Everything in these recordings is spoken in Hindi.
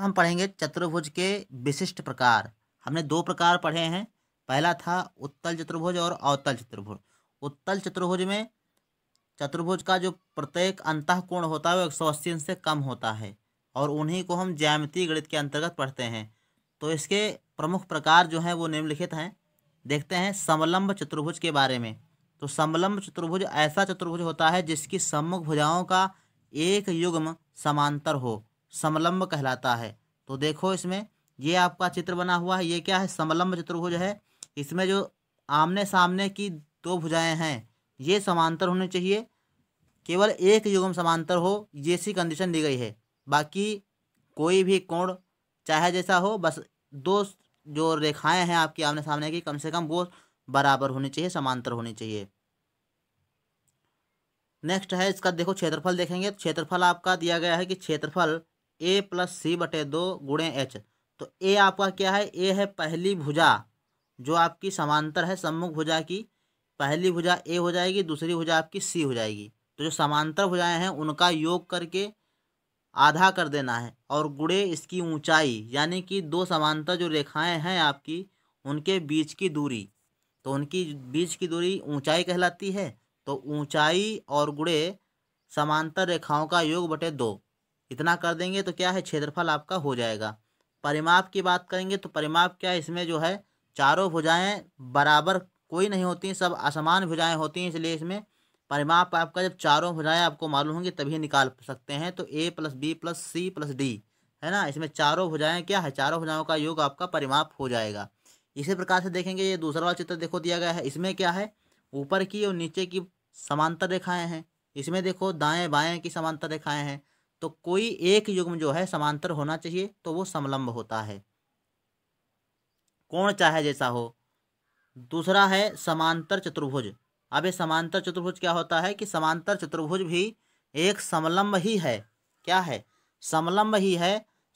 हम पढ़ेंगे चतुर्भुज के विशिष्ट प्रकार हमने दो प्रकार पढ़े हैं पहला था उत्तल चतुर्भुज और अवतल चतुर्भुज उत्तल चतुर्भुज में चतुर्भुज का जो प्रत्येक अंत कोण होता है वो एक सौ अस्सी से कम होता है और उन्हीं को हम ज्यामितीय गणित के अंतर्गत पढ़ते हैं तो इसके प्रमुख प्रकार जो हैं वो निम्नलिखित हैं देखते हैं समलंब चतुर्भुज के बारे में तो समलंब चतुर्भुज ऐसा चतुर्भुज होता है जिसकी सम्मुख भुजाओं का एक युग्म समांतर हो समलंब कहलाता है तो देखो इसमें ये आपका चित्र बना हुआ है ये क्या है समलंब चतुर्भुज है इसमें जो आमने सामने की दो भुजाएं हैं ये समांतर होनी चाहिए केवल एक युगम समांतर हो ये सी कंडीशन दी गई है बाकी कोई भी कोण चाहे जैसा हो बस दो जो रेखाएं हैं आपकी आमने सामने की कम से कम वो बराबर होनी चाहिए समांतर होनी चाहिए नेक्स्ट है इसका देखो क्षेत्रफल देखेंगे क्षेत्रफल आपका दिया गया है कि क्षेत्रफल ए प्लस सी बटे दो गुणे एच तो ए आपका क्या है ए है पहली भुजा जो आपकी समांतर है सम्मुख भुजा की पहली भुजा ए हो जाएगी दूसरी भुजा आपकी सी हो जाएगी तो जो समांतर भुजाएं हैं उनका योग करके आधा कर देना है और गुड़े इसकी ऊंचाई यानी कि दो समांतर जो रेखाएं हैं आपकी उनके बीच की दूरी तो उनकी बीच की दूरी ऊंचाई कहलाती है तो ऊंचाई और गुड़े समांतर रेखाओं का योग बटे दो इतना कर देंगे तो क्या है क्षेत्रफल आपका हो जाएगा परिमाप की बात करेंगे तो परिमाप क्या है इसमें जो है चारों भुजाएं बराबर कोई नहीं होती सब असमान भुजाएं होती हैं इसलिए इसमें परिमाप आपका जब चारों भुजाएं आपको मालूम होंगी तभी निकाल सकते हैं तो A plus B plus C plus D है ना इसमें चारों भुजाएं क्या है चारों भुजाओं का योग आपका परिमाप हो जाएगा इसी प्रकार से देखेंगे ये दूसरा वाला चित्र देखो दिया गया है इसमें क्या है ऊपर की और नीचे की समांतर रेखाएँ हैं इसमें देखो दाएँ बाएँ की समांतर रेखाएँ हैं तो कोई एक युग्म जो है समांतर होना चाहिए तो वो समलंब होता है कोण चाहे जैसा हो दूसरा है समांतर चतुर्भुज अब ये समांतर चतुर्भुज क्या होता है कि समांतर चतुर्भुज भी एक समलंब ही है क्या है समलंब ही है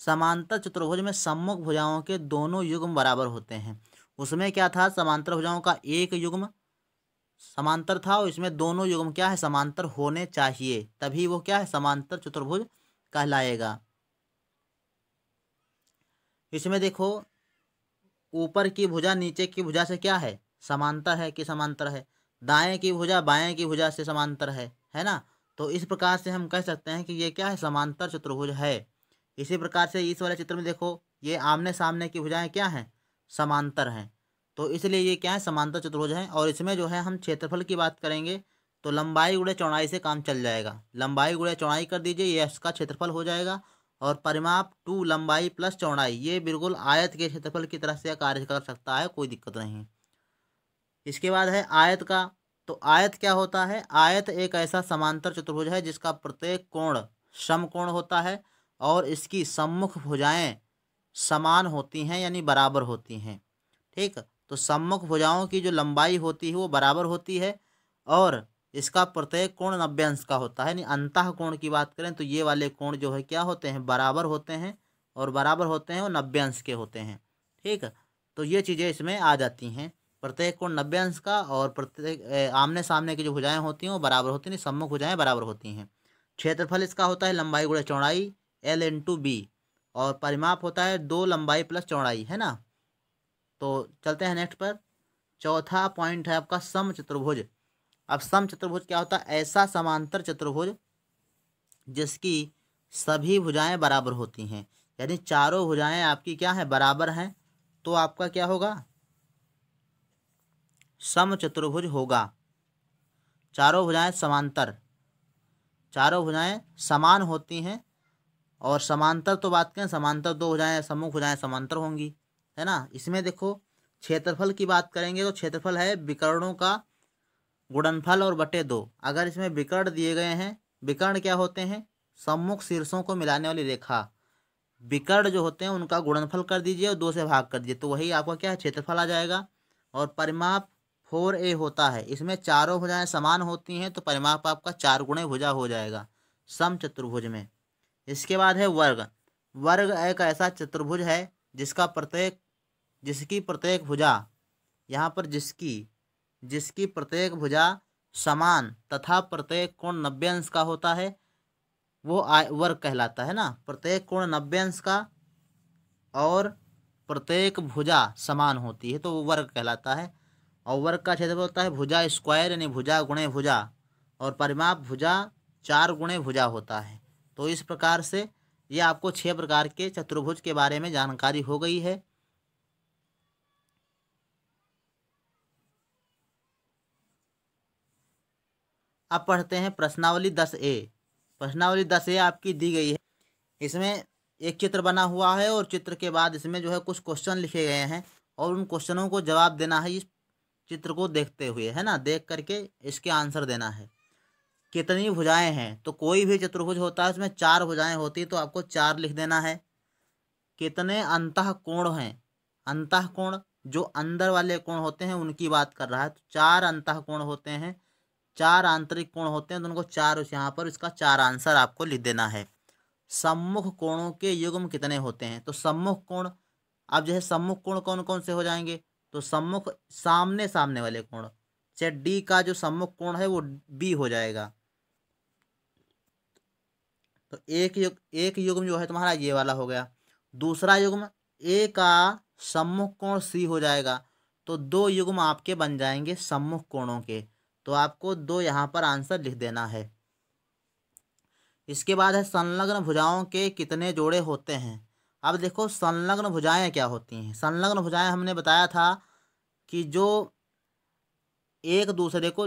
समांतर चतुर्भुज में सम्मुख भुजाओं के दोनों युग्म बराबर होते हैं उसमें क्या था समांतर भुजाओं का एक युग्म समांतर था और इसमें दोनों युग्म क्या है समांतर होने चाहिए तभी वो क्या है समांतर चतुर्भुज कहलाएगा इसमें देखो ऊपर की भुजा नीचे की भुजा से क्या है समांतर है कि समांतर है दाएं की भुजा बाएं की भुजा से समांतर है है ना तो इस प्रकार से हम कह सकते हैं कि ये क्या है समांतर चतुर्भुज है इसी प्रकार से इस वाले चित्र में देखो ये आमने सामने की भुजाएं क्या हैं समांतर हैं तो इसलिए ये क्या है समांतर चतुर्भुज है और इसमें जो है हम क्षेत्रफल की बात करेंगे तो लंबाई गुड़े चौड़ाई से काम चल जाएगा लंबाई गुड़े चौड़ाई कर दीजिए ये इसका क्षेत्रफल हो जाएगा और परिमाप टू लंबाई प्लस चौड़ाई ये बिल्कुल आयत के क्षेत्रफल की तरह से कार्य कर सकता है कोई दिक्कत नहीं इसके बाद है आयत का तो आयत क्या होता है आयत एक ऐसा समांतर चतुर्भुज है जिसका प्रत्येक कोण समकोण होता है और इसकी सम्मुख भुजाएँ समान होती हैं यानी बराबर होती हैं ठीक तो सम्मुख भुजाओं की जो लंबाई होती है वो बराबर होती है और इसका प्रत्येक कोण नब्बे अंश का होता है यानी अंतः कोण की बात करें तो ये वाले कोण जो है क्या होते हैं बराबर होते हैं और बराबर होते हैं वो नब्बे अंश के होते हैं ठीक तो ये चीज़ें इसमें आ जाती हैं प्रत्येक कोण नब्बे अंश का और प्रत्येक आमने सामने की जो भुजाएँ होती हैं वो बराबर होती हैं सम्मुख भुजाएँ बराबर होती हैं क्षेत्रफल इसका होता है लंबाई गुड़े चौड़ाई एल इन टू बी और परिमाप होता है दो लंबाई प्लस चौड़ाई है ना तो चलते हैं नेक्स्ट पर चौथा पॉइंट है आपका सम चतुर्भुज अब सम चतुर्भुज क्या होता है ऐसा समांतर चतुर्भुज जिसकी सभी भुजाएं बराबर होती हैं यानी चारों भुजाएं आपकी क्या है बराबर हैं तो आपका क्या होगा सम चतुर्भुज होगा चारों भुजाएं समांतर चारों भुजाएं समान होती हैं और समांतर तो बात करें समांतर दो भुजाएं समूह भुजाएं समांतर होंगी है ना इसमें देखो क्षेत्रफल की बात करेंगे तो क्षेत्रफल है विकर्णों का गुणनफल और बटे दो अगर इसमें विकर्ण दिए गए हैं विकर्ण क्या होते हैं सम्मुख शीर्षों को मिलाने वाली रेखा विकर्ण जो होते हैं उनका गुणनफल कर दीजिए और दो से भाग कर दीजिए तो वही आपका क्या है क्षेत्रफल आ जाएगा और परिमाप फोर ए होता है इसमें चारों भुजाएं समान होती हैं तो परिमाप आपका चार गुणे भुजा हो जाएगा सम चतुर्भुज में इसके बाद है वर्ग वर्ग एक ऐसा चतुर्भुज है जिसका प्रत्येक जिसकी प्रत्येक भुजा यहाँ पर जिसकी जिसकी प्रत्येक भुजा समान तथा प्रत्येक कोण नब्बे अंश का होता है वो आय वर्ग कहलाता है ना प्रत्येक कोण नब्बे अंश का और प्रत्येक भुजा समान होती है तो वो वर्ग कहलाता है और वर्ग का क्षेत्र होता है भुजा स्क्वायर यानी भुजा गुणे भुजा और परिमाप भुजा चार गुणे भुजा होता है तो इस प्रकार से ये आपको छः प्रकार के चतुर्भुज के बारे में जानकारी हो गई है अब पढ़ते हैं प्रश्नावली दस ए प्रश्नावली दस ए आपकी दी गई है इसमें एक चित्र बना हुआ है और चित्र के बाद इसमें जो है कुछ क्वेश्चन लिखे गए हैं और उन क्वेश्चनों को जवाब देना है इस चित्र को देखते हुए है ना देख करके इसके आंसर देना है कितनी भुजाएं हैं तो कोई भी चतुर्भुज होता है उसमें चार भुजाएं होती तो आपको चार लिख देना है कितने अंतः कोण हैं अंतः कोण जो अंदर वाले कोण होते हैं उनकी बात कर रहा है तो चार अंतः कोण होते हैं चार आंतरिक कोण होते हैं तो उनको चार उस यहाँ पर इसका चार आंसर आपको लिख देना है सम्मुख कोणों के युग्म कितने होते हैं तो सम्मुख कोण अब जैसे सम्मुख कोण कौन कौन से हो जाएंगे तो सम्मुख सामने सामने वाले कोण चाहे डी का जो सम्मुख कोण है वो बी हो जाएगा तो एक युग एक युग्म जो है तुम्हारा ये वाला हो गया दूसरा युग्म ए का सम्मुख कोण सी हो जाएगा तो दो युग्म आपके बन जाएंगे सम्मुख कोणों के तो आपको दो यहाँ पर आंसर लिख देना है इसके बाद है संलग्न भुजाओं के कितने जोड़े होते हैं अब देखो संलग्न भुजाएं क्या होती हैं संलग्न भुजाएं हमने बताया था कि जो एक दूसरे को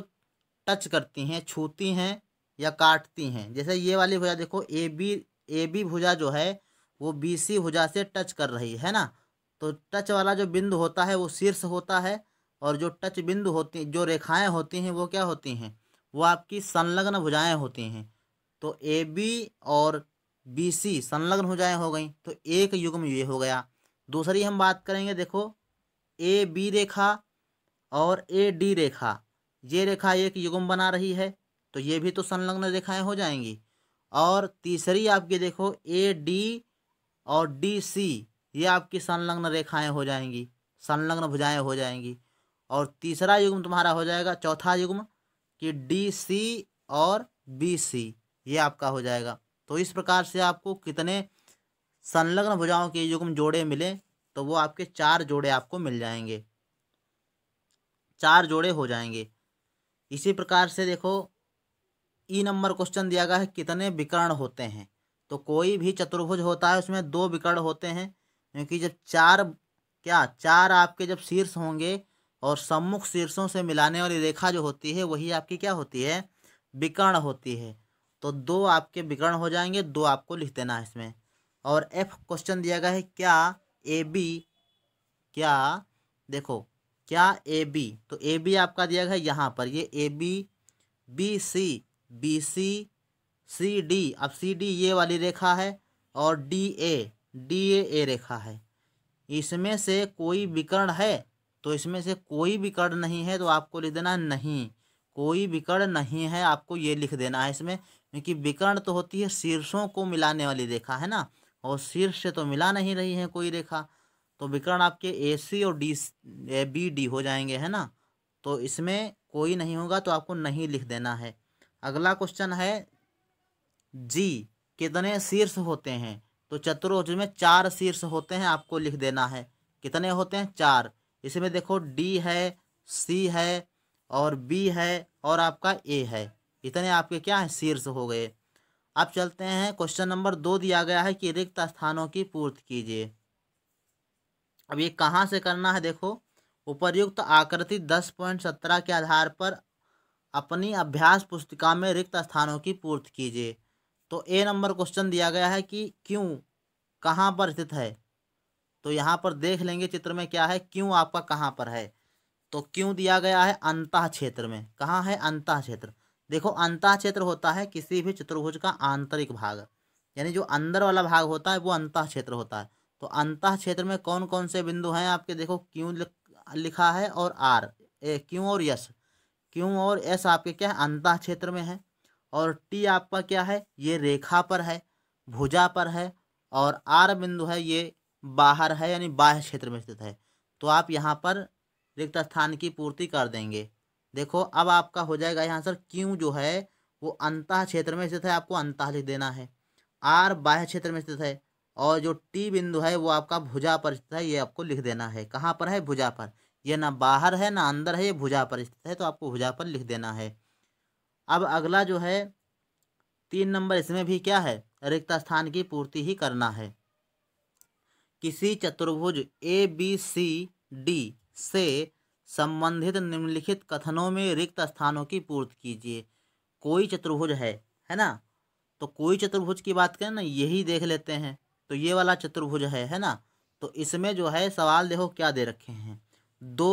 टच करती हैं छूती हैं या काटती हैं जैसे ये वाली भुजा देखो ए बी ए बी भुजा जो है वो बी सी भुजा से टच कर रही है ना तो टच वाला जो बिंदु होता है वो शीर्ष होता है और जो टच बिंदु होती जो रेखाएं होती हैं वो क्या होती हैं वो आपकी संलग्न भुजाएं होती हैं तो ए बी और बी सी संलग्न भुजाएं हो गई तो एक युग्म ये हो गया दूसरी हम बात करेंगे देखो ए बी रेखा और ए डी रेखा ये रेखा एक युग्म बना रही है तो ये भी तो संलग्न रेखाएं हो जाएंगी और तीसरी आपकी देखो ए डी और डी सी ये आपकी संलग्न रेखाएं हो जाएंगी संलग्न भुजाएं हो जाएंगी और तीसरा युग्म तुम्हारा हो जाएगा चौथा युग्म कि डी सी और बी सी ये आपका हो जाएगा तो इस प्रकार से आपको कितने संलग्न भुजाओं के युग्म जोड़े मिले तो वो आपके चार जोड़े आपको मिल जाएंगे चार जोड़े हो जाएंगे इसी प्रकार से देखो ई नंबर क्वेश्चन दिया गया है कितने विकर्ण होते हैं तो कोई भी चतुर्भुज होता है उसमें दो विकर्ण होते हैं क्योंकि जब चार क्या चार आपके जब शीर्ष होंगे और सम्मुख शीर्षों से मिलाने वाली रेखा जो होती है वही आपकी क्या होती है विकर्ण होती है तो दो आपके विकर्ण हो जाएंगे दो आपको लिख देना है इसमें और एफ क्वेश्चन दिया गया है क्या ए बी क्या देखो क्या ए बी तो ए बी आपका दिया गया है यहाँ पर ये A B B C B C C D अब सी डी ये वाली रेखा है और डी ए डी ए ए रेखा है इसमें से कोई विकर्ण है तो इसमें से कोई विकर्ण नहीं है तो आपको लिख देना नहीं कोई विकर्ण नहीं है आपको ये लिख देना है इसमें क्योंकि विकर्ण तो होती है शीर्षों को मिलाने वाली रेखा है ना और शीर्ष से तो मिला नहीं रही है कोई रेखा तो विकर्ण आपके ए सी और डी ए बी डी हो जाएंगे है ना तो इसमें कोई नहीं होगा तो आपको नहीं लिख देना है अगला क्वेश्चन है जी कितने शीर्ष होते हैं तो चतुर्भुज में चार शीर्ष होते हैं आपको लिख देना है कितने होते हैं चार इसमें देखो डी है सी है और बी है और आपका ए है इतने आपके क्या है शीर्ष हो गए अब चलते हैं क्वेश्चन नंबर दो दिया गया है कि रिक्त स्थानों की पूर्ति कीजिए अब ये कहाँ से करना है देखो उपर्युक्त आकृति दस पॉइंट सत्रह के आधार पर अपनी अभ्यास पुस्तिका में रिक्त स्थानों की पूर्ति कीजिए तो ए नंबर क्वेश्चन दिया गया है कि क्यों कहाँ पर स्थित है तो यहाँ पर देख लेंगे चित्र में क्या है क्यों आपका कहाँ पर है तो क्यों दिया गया है अंतः क्षेत्र में कहाँ है अंतः क्षेत्र देखो अंतः क्षेत्र होता है किसी भी चतुर्भुज का आंतरिक भाग यानी जो अंदर वाला भाग होता है वो अंतः क्षेत्र होता है तो अंतः क्षेत्र में कौन कौन से बिंदु हैं आपके देखो क्यों लिखा है और आर ए क्यों और यस क्यों और एस आपके क्या है अंतः क्षेत्र में है और टी आपका क्या है ये रेखा पर है भुजा पर है और आर बिंदु है ये बाहर है यानी बाह्य क्षेत्र में स्थित है तो आप यहाँ पर रिक्त स्थान की पूर्ति कर देंगे देखो अब आपका हो जाएगा यहाँ सर क्यों जो है वो अंतः क्षेत्र में स्थित है आपको अंतः लिख देना है आर बाह्य क्षेत्र में स्थित है और जो टी बिंदु है वो आपका भुजा पर स्थित है ये आपको लिख देना है कहाँ पर है भुजा पर ये ना बाहर है ना अंदर है ये भुजा पर स्थित है तो आपको भुजा पर लिख देना है अब अगला जो है तीन नंबर इसमें भी क्या है रिक्त स्थान की पूर्ति ही करना है किसी चतुर्भुज ए बी सी डी से संबंधित निम्नलिखित कथनों में रिक्त स्थानों की पूर्ति कीजिए कोई चतुर्भुज है है ना तो कोई चतुर्भुज की बात करें ना यही देख लेते हैं तो ये वाला चतुर्भुज है है ना तो इसमें जो है सवाल देखो क्या दे रखे हैं दो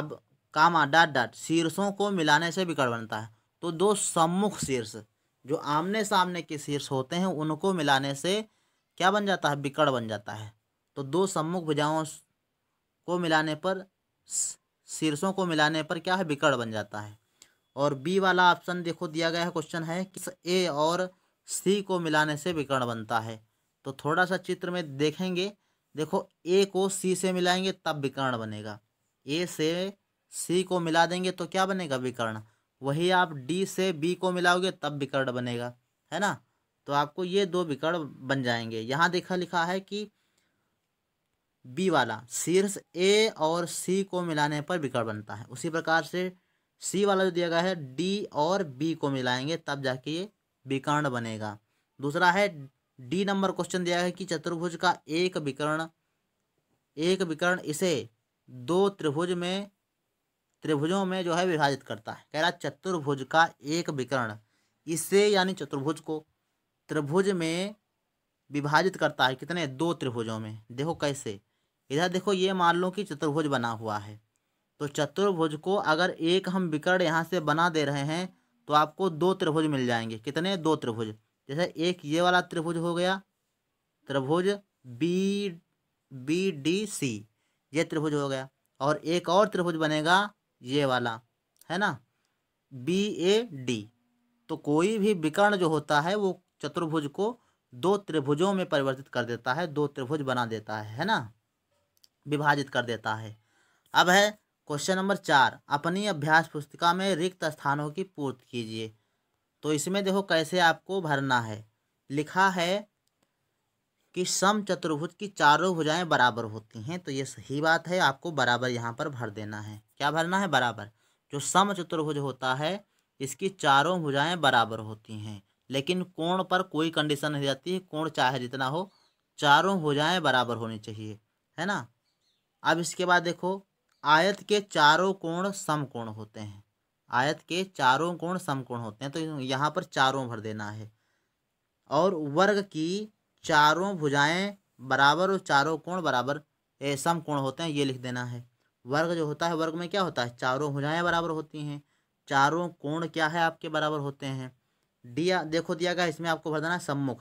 अब कामा डाट डाट शीर्षों को मिलाने से बिगड़ बनता है तो दो सम्मुख शीर्ष जो आमने सामने के शीर्ष होते हैं उनको मिलाने से क्या बन जाता है विकर्ण बन जाता है तो दो सम्मुख भुजाओं को मिलाने पर शीर्षों को मिलाने पर क्या है विकर्ण बन जाता है और बी वाला ऑप्शन देखो दिया गया है क्वेश्चन है कि ए और सी को मिलाने से विकर्ण बनता है तो थोड़ा सा चित्र में देखेंगे देखो ए को सी से मिलाएंगे तब विकर्ण बनेगा ए से सी को मिला देंगे तो क्या बनेगा विकर्ण वही आप डी से बी को मिलाओगे तब विकर्ण बनेगा है ना तो आपको ये दो विकर्ण बन जाएंगे यहाँ देखा लिखा है कि बी वाला शीर्ष ए और सी को मिलाने पर विकर्ण बनता है उसी प्रकार से सी वाला जो दिया गया है डी और बी को मिलाएंगे तब जाके ये विकर्ण बनेगा दूसरा है डी नंबर क्वेश्चन दिया है कि चतुर्भुज का एक विकर्ण एक विकर्ण इसे दो त्रिभुज में त्रिभुजों में जो है विभाजित करता है कह रहा चतुर्भुज का एक विकर्ण इसे यानी चतुर्भुज को त्रिभुज में विभाजित करता है कितने दो त्रिभुजों में देखो कैसे इधर देखो ये मान लो कि चतुर्भुज बना हुआ है तो चतुर्भुज को अगर एक हम विकर्ण यहाँ से बना दे रहे हैं तो आपको दो त्रिभुज मिल जाएंगे कितने दो त्रिभुज जैसे एक ये वाला त्रिभुज हो गया त्रिभुज बी बी डी सी ये त्रिभुज हो गया और एक और त्रिभुज बनेगा ये वाला है ना बी ए डी तो कोई भी विकर्ण जो होता है वो चतुर्भुज को दो त्रिभुजों में परिवर्तित कर देता है दो त्रिभुज बना देता है है ना विभाजित कर देता है अब है क्वेश्चन नंबर चार अपनी अभ्यास पुस्तिका में रिक्त स्थानों की पूर्ति कीजिए तो इसमें देखो कैसे आपको भरना है लिखा है कि सम चतुर्भुज की चारों भुजाएं बराबर होती हैं तो ये सही बात है आपको बराबर यहाँ पर भर देना है क्या भरना है बराबर जो सम चतुर्भुज होता है इसकी चारों भुजाएं बराबर होती हैं लेकिन कोण पर कोई कंडीशन नहीं जाती है कोण चाहे जितना हो चारों हो जाए बराबर होनी चाहिए है ना अब इसके बाद देखो आयत के चारों कोण समकोण होते हैं आयत के चारों कोण समकोण होते हैं तो यहाँ पर चारों भर देना है और वर्ग की चारों भुजाएं बराबर और चारों कोण बराबर समकोण होते हैं ये लिख देना है वर्ग जो होता है वर्ग में क्या होता है चारों भुजाएं बराबर होती हैं चारों कोण क्या है आपके बराबर होते हैं दिया देखो दिया गया इसमें आपको भर देना सम्मुख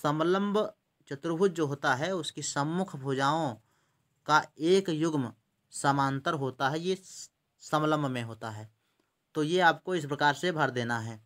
समलंब चतुर्भुज जो होता है उसकी सम्मुख भुजाओं का एक युग्म समांतर होता है ये समलंब में होता है तो ये आपको इस प्रकार से भर देना है